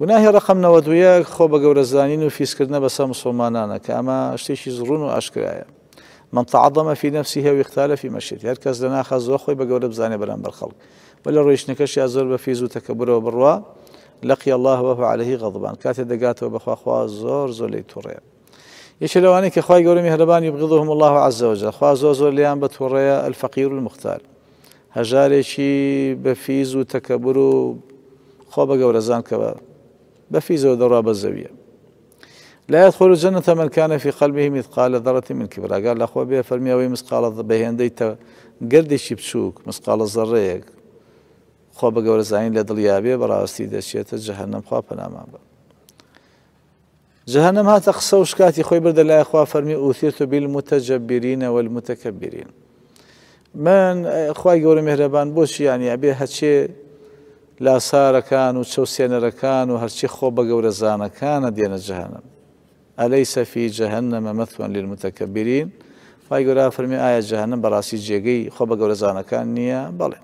رقم گوناهی ڕقم نەوەدوەیە خۆ بە گەورەزانین و فیسکردنە بەسە مسلمانانە کە ئەمە شتێکی زڕون و اشکرایه من تعظم فی نفسی و اختالە فی مەشێت هەر کەس لەناخە زۆر خۆی بە گەورە بزانێ بەرەم بەرخەڵ بە لە ڕۆیشتەکەش یا زۆر بە فیز و تەکەبرەوە بڕوە لەقی الله وەف غضبان کات کاتێ و بخوا خوا زور لی توریا یش لوانی که خی گەورەمی هەربانی بغضهم الله عزەوەجە خوا زۆر زۆر لیان بە تووڕەیە الفەقیر المختار هەژارێکی بە فیز و تکبر و خوب بە زان کەەوە بفيز ودراب دەڕا لا يدخل الجنة من كان في قلبه مثقال ذرة من كبر قال الأخوة بها فرميوي مثقال بهندي قردي شي بشوك مثقال ذريك خو بقول زعين لدليابي براستي دشيت جهنم خوا بناما جهنم هات قصة وشكاتي خوي برد لا أخوة فرمي أثيرت بالمتجبرين والمتكبرين من أخوة يقول مهربان بوش يعني أبي هاتشي لاسارەکان و چەسێنەرەکان و هەرچی خۆ بە گەورە زانەکانە دێنە جهنم. ئەلەی سەفی جهنم مەتوان للمتەکەبیرین فای گەورا فەرمی ئایا جەهنم بەڕاستی جێگەی خۆ بە گەورە زانەکان نيا بەڵێ